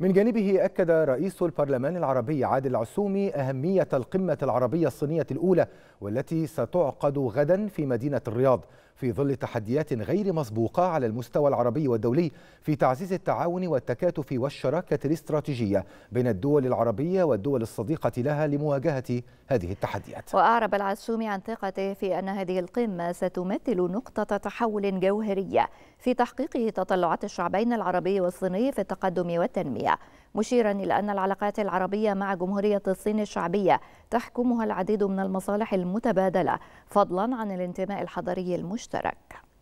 من جانبه أكد رئيس البرلمان العربي عادل عسومي أهمية القمة العربية الصينية الأولى والتي ستعقد غدا في مدينة الرياض في ظل تحديات غير مسبوقة على المستوى العربي والدولي في تعزيز التعاون والتكاتف والشراكة الاستراتيجية بين الدول العربية والدول الصديقة لها لمواجهة هذه التحديات وأعرب العسومي عن ثقته في أن هذه القمة ستمثل نقطة تحول جوهرية في تحقيق تطلعات الشعبين العربي والصيني في التقدم والتنمية العربية مشيرا إلى أن العلاقات العربية مع جمهورية الصين الشعبية تحكمها العديد من المصالح المتبادلة فضلا عن الانتماء الحضري المشترك